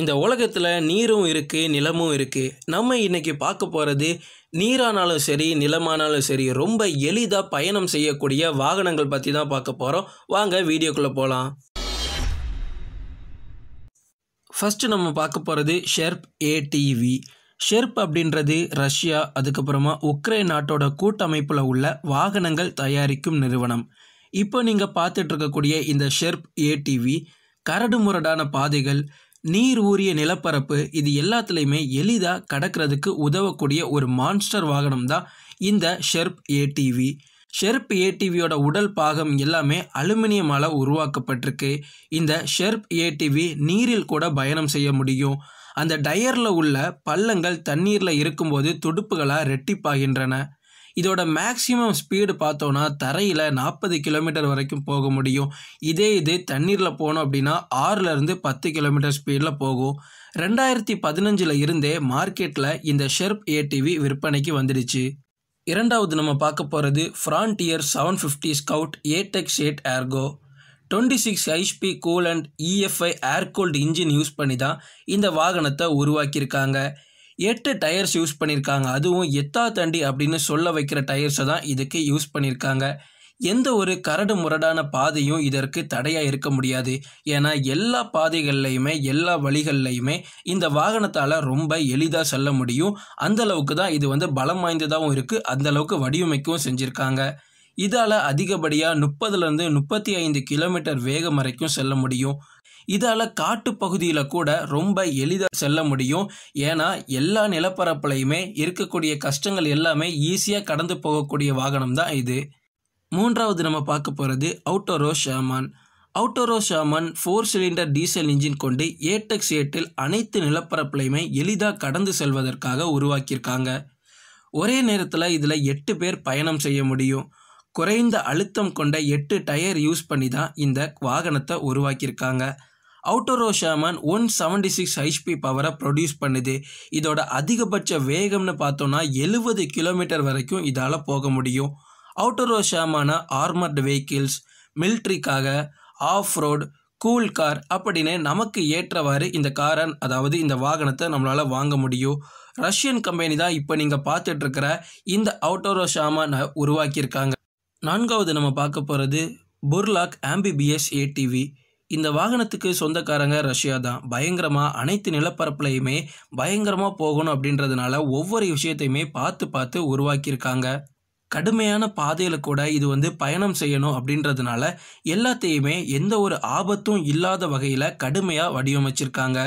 இந்த உலகத்தில் நீரும் இருக்குது நிலமும் இருக்குது நம்ம இன்றைக்கி பார்க்க போகிறது நீரானாலும் சரி நிலமானாலும் சரி ரொம்ப எளிதாக பயணம் செய்யக்கூடிய வாகனங்கள் பற்றி தான் பார்க்க போகிறோம் வாங்க வீடியோக்குள்ளே போகலாம் ஃபஸ்ட்டு நம்ம பார்க்க போகிறது ஷெர்ப் ஏடிவி ஷெர்ப் அப்படின்றது ரஷ்யா அதுக்கப்புறமா உக்ரைன் நாட்டோட கூட்டமைப்பில் உள்ள வாகனங்கள் தயாரிக்கும் நிறுவனம் இப்போ நீங்கள் பார்த்துட்டு இருக்கக்கூடிய இந்த ஷெர்ப் ஏடிவி கரடுமுரடான பாதைகள் நீர் ஊறிய நிலப்பரப்பு இது எல்லாத்துலேயுமே எளிதாக கடக்கிறதுக்கு உதவக்கூடிய ஒரு மான்ஸ்டர் வாகனம் தான் இந்த ஷெர்ப் ஏடிவி ஷெர்ப் ஏடிவியோட உடல் பாகம் எல்லாமே அலுமினியமால் உருவாக்கப்பட்டிருக்கு இந்த ஷெர்ப் ஏடிவி நீரில் கூட பயணம் செய்ய முடியும் அந்த டயரில் உள்ள பள்ளங்கள் தண்ணீரில் இருக்கும்போது துடுப்புகளாக ரெட்டிப்பாகின்றன இதோட மேக்ஸிமம் ஸ்பீடு பார்த்தோன்னா தரையில் நாற்பது கிலோமீட்டர் வரைக்கும் போக முடியும் இதே இது தண்ணீரில் போனோம் அப்படின்னா ஆறுலேருந்து பத்து கிலோமீட்டர் ஸ்பீடில் போகும் ரெண்டாயிரத்தி பதினஞ்சில் இருந்தே மார்க்கெட்டில் இந்த ஷெர்ப் ஏடிவி விற்பனைக்கு வந்துடுச்சு இரண்டாவது நம்ம பார்க்க போகிறது ஃப்ரான்டியர் செவன் ஃபிஃப்டி ஸ்கவுட் ஏடெக்ஸ் எயிட் ஏர்கோ twenty six HP cool and EFI air cooled engine use பண்ணி தான் இந்த வாகனத்தை உருவாக்கியிருக்காங்க எட்டு டயர்ஸ் யூஸ் பண்ணியிருக்காங்க அதுவும் எத்தா தண்டி அப்படின்னு சொல்ல வைக்கிற டயர்ஸை தான் இதுக்கு யூஸ் பண்ணியிருக்காங்க எந்த ஒரு கரடு முரடான பாதையும் இதற்கு தடையாக இருக்க முடியாது ஏன்னா எல்லா பாதைகள்லையுமே எல்லா வழிகள்லையுமே இந்த வாகனத்தால் ரொம்ப எளிதாக செல்ல முடியும் அந்தளவுக்கு தான் இது வந்து பலம் வாய்ந்ததாகவும் இருக்குது அந்தளவுக்கு வடிவமைக்கவும் செஞ்சுருக்காங்க இதால் அதிகப்படியாக முப்பதுலேருந்து முப்பத்தி ஐந்து கிலோமீட்டர் வேகம் வரைக்கும் செல்ல முடியும் இதால் காட்டு பகுதியில் கூட ரொம்ப எளிதாக செல்ல முடியும் ஏன்னா எல்லா நிலப்பரப்புலையுமே இருக்கக்கூடிய கஷ்டங்கள் எல்லாமே ஈஸியாக கடந்து போகக்கூடிய வாகனம் தான் இது மூன்றாவது நம்ம பார்க்க போகிறது Avtoros Shaman Avtoros Shaman four cylinder diesel engine கொண்டு ஏடெக்ஸ் ஏட்டில் அனைத்து நிலப்பரப்புலையுமே எளிதாக கடந்து செல்வதற்காக உருவாக்கியிருக்காங்க ஒரே நேரத்தில் இதில் எட்டு பேர் பயணம் செய்ய முடியும் குறைந்த அழுத்தம் கொண்ட எட்டு டயர் யூஸ் பண்ணி தான் இந்த வாகனத்தை உருவாக்கியிருக்காங்க Avtoros Shaman one seventy six ஹைஸ்பி பவரை ப்ரொடியூஸ் பண்ணுது இதோட அதிகபட்ச வேகம்னு பார்த்தோன்னா எழுபது கிலோமீட்டர் வரைக்கும் இதால் போக முடியும் அவுட்டோரோ ஷேமான ஆர்மர்டு வெஹிக்கிள்ஸ் மில்ட்ரிக்காக ஆஃப் ரோடு கூல் கார் அப்படின்னு நமக்கு ஏற்றவாறு இந்த காரை அதாவது இந்த வாகனத்தை நம்மளால் வாங்க முடியும் ரஷ்யன் கம்பெனி தான் இப்போ நீங்கள் பார்த்துட்ருக்கிற இந்த அவுட்டோரோ ஷாமான் உருவாக்கியிருக்காங்க நான்காவது நம்ம பார்க்க போகிறது புர்லாக் ஆம்பிபிஎஸ் ஏடிவி இந்த வாகனத்துக்கு சொந்தக்காரங்க ரஷ்யா தான் பயங்கரமாக அனைத்து நிலப்பரப்புலையுமே பயங்கரமாக போகணும் அப்படின்றதுனால ஒவ்வொரு விஷயத்தையுமே பார்த்து பார்த்து உருவாக்கியிருக்காங்க கடுமையான பாதையில் கூட இது வந்து பயணம் செய்யணும் அப்படின்றதுனால எல்லாத்தையுமே எந்த ஒரு ஆபத்தும் இல்லாத வகையில் கடுமையாக வடிவமைச்சிருக்காங்க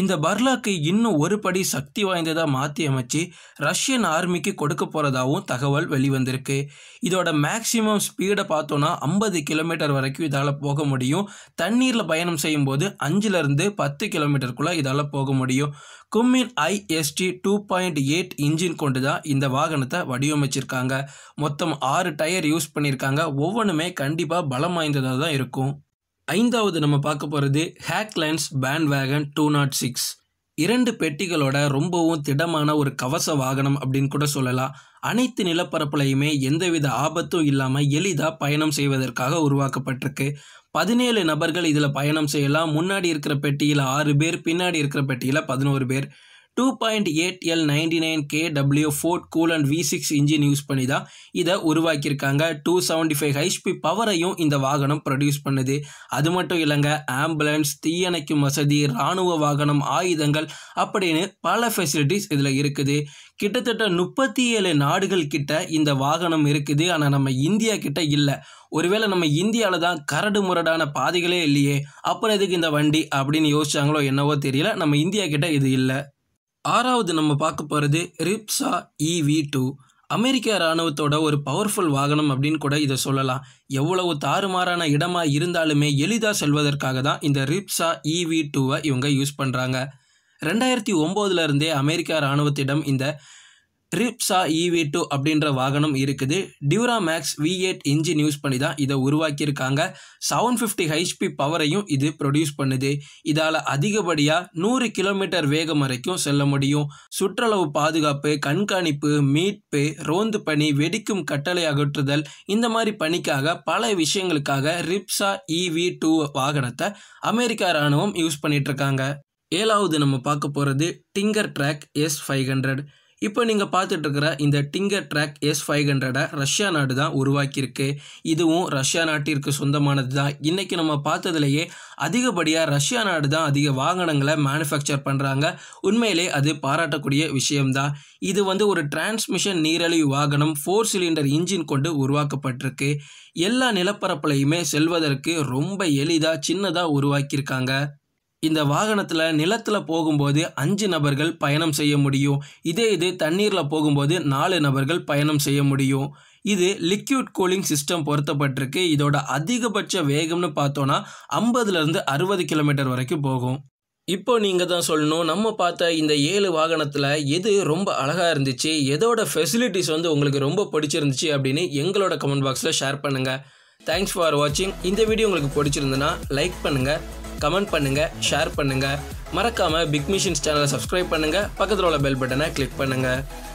இந்த பர்லாக்கை இன்னும் ஒரு படி சக்தி வாய்ந்ததாக மாற்றி அமைச்சு ரஷ்யன் ஆர்மிக்கு கொடுக்க போகிறதாகவும் தகவல் வெளிவந்திருக்கு இதோட மேக்சிமம் ஸ்பீடை பார்த்தோன்னா ஐம்பது கிலோமீட்டர் வரைக்கும் இதால் போக முடியும் தண்ணீரில் பயணம் செய்யும்போது அஞ்சுலேருந்து பத்து கிலோமீட்டருக்குள்ளே இதால் போக முடியும் Cummins ISD two point eight engine கொண்டு தான் இந்த வாகனத்தை வடிவமைச்சிருக்காங்க மொத்தம் ஆறு டயர் யூஸ் பண்ணியிருக்காங்க ஒவ்வொன்றுமே கண்டிப்பாக பலம் வாய்ந்ததாக தான் இருக்கும் ஐந்தாவது நம்ம பார்க்க போகிறது Hagglunds band wagon two nought six இரண்டு பெட்டிகளோட ரொம்பவும் திடமான ஒரு கவச வாகனம் அப்படின்னு கூட சொல்லலாம் அனைத்து நிலப்பரப்புலையுமே எந்தவித ஆபத்தும் இல்லாமல் எளிதாக பயணம் செய்வதற்காக உருவாக்கப்பட்டிருக்கு பதினேழு நபர்கள் இதில் பயணம் செய்யலாம் முன்னாடி இருக்கிற பெட்டியில் ஆறு பேர் பின்னாடி இருக்கிற பெட்டியில் பதினோரு பேர் two point eight L ninety nine K 2.8L cool and V six engine use பண்ணி தான் இதை உருவாக்கியிருக்காங்க டூ செவன்டி ஃபைவ் ஹைஸ்பீட் பவரையும் இந்த வாகனம் ப்ரொடியூஸ் பண்ணுது அது மட்டும் இல்லைங்க ஆம்புலன்ஸ் தீயணைக்கும் வசதி இராணுவ வாகனம் ஆயுதங்கள் அப்படின்னு பல ஃபெசிலிட்டிஸ் இதில் இருக்குது கிட்டத்தட்ட முப்பத்தி ஏழு நாடுகள் கிட்ட இந்த வாகனம் இருக்குது ஆனால் நம்ம இந்தியா கிட்ட இல்லை ஒருவேளை நம்ம இந்தியாவில் தான் கரடு முரடான பாதைகளே இல்லையே அப்புறம் எதுக்கு இந்த வண்டி அப்படின்னு யோசிச்சாங்களோ என்னவோ தெரியல நம்ம இந்தியா கிட்ட இது இல்லை ஆறாவது நம்ம பார்க்க போகிறது ரிப்ஸா இவி e டூ அமெரிக்க இராணுவத்தோட ஒரு பவர்ஃபுல் வாகனம் அப்படின்னு கூட இதை சொல்லலாம் எவ்வளவு தாறுமாறான இடமாக இருந்தாலுமே எளிதாக செல்வதற்காக தான் இந்த ரிப்ஸா இவி e டூவை இவங்க யூஸ் பண்ணுறாங்க ரெண்டாயிரத்தி ஒம்போதுலேருந்தே அமெரிக்கா இராணுவத்திடம் இந்த ட்ரிப்ஸா இவி டூ அப்படின்ற வாகனம் இருக்குது Duramax V eight engine use பண்ணி தான் இதை உருவாக்கியிருக்காங்க செவன் ஃபிஃப்டி ஹைஸ்பி பவரையும் இது ப்ரொடியூஸ் பண்ணுது இதால் அதிகப்படியாக நூறு கிலோமீட்டர் வேகம் வரைக்கும் செல்ல முடியும் சுற்றளவு பாதுகாப்பு கண்காணிப்பு மீட்பு ரோந்து பணி வெடிக்கும் கட்டளை அகற்றுதல் இந்த மாதிரி பணிக்காக பல விஷயங்களுக்காக ரிப்ஸா இவி டூ வாகனத்தை அமெரிக்கா இராணுவம் யூஸ் பண்ணிகிட்ருக்காங்க ஏழாவது நம்ம பார்க்க போகிறது Tinger track S five hundred இப்போ நீங்கள் பார்த்துட்ருக்கிற இந்த டிங்கர் ட்ராக் எஸ் ஃபைவ் ஹண்ட்ரடை ரஷ்யா நாடு தான் உருவாக்கியிருக்கு இதுவும் ரஷ்யா நாட்டிற்கு சொந்தமானது தான் இன்றைக்கி நம்ம பார்த்ததுலேயே அதிகப்படியாக ரஷ்யா நாடு தான் அதிக வாகனங்களை மேனுஃபேக்சர் பண்ணுறாங்க உண்மையிலே அது பாராட்டக்கூடிய விஷயம்தான் இது வந்து ஒரு டிரான்ஸ்மிஷன் நீரழிவு வாகனம் ஃபோர் சிலிண்டர் இன்ஜின் கொண்டு உருவாக்கப்பட்டிருக்கு எல்லா நிலப்பரப்புலையுமே செல்வதற்கு ரொம்ப எளிதாக சின்னதாக உருவாக்கியிருக்காங்க இந்த வாகனத்தில் நிலத்தில் போகும்போது அஞ்சு நபர்கள் பயணம் செய்ய முடியும் இதே இது தண்ணீரில் போகும்போது நாலு நபர்கள் பயணம் செய்ய முடியும் இது லிக்யூட் கூலிங் சிஸ்டம் பொருத்தப்பட்டிருக்கு இதோட அதிகபட்ச வேகம்னு பார்த்தோன்னா ஐம்பதுலேருந்து அறுபது கிலோமீட்டர் வரைக்கும் போகும் இப்போ நீங்கள் தான் சொல்லணும் நம்ம பார்த்த இந்த ஏழு வாகனத்தில் எது ரொம்ப அழகாக இருந்துச்சு எதோட ஃபெசிலிட்டிஸ் வந்து உங்களுக்கு ரொம்ப பிடிச்சிருந்துச்சு அப்படின்னு எங்களோட கமெண்ட் பாக்ஸில் ஷேர் பண்ணுங்கள் தேங்க்ஸ் ஃபார் வாட்சிங் இந்த வீடியோ உங்களுக்கு பிடிச்சிருந்துன்னா லைக் பண்ணுங்கள் கமெண்ட் பண்ணுங்கள் ஷேர் பண்ணுங்கள் மறக்காமல் பிக் மிஷின்ஸ் சேனலை சப்ஸ்கிரைப் பண்ணுங்கள் பக்கத்தில் உள்ள பெல் பட்டனை கிளிக் பண்ணுங்கள்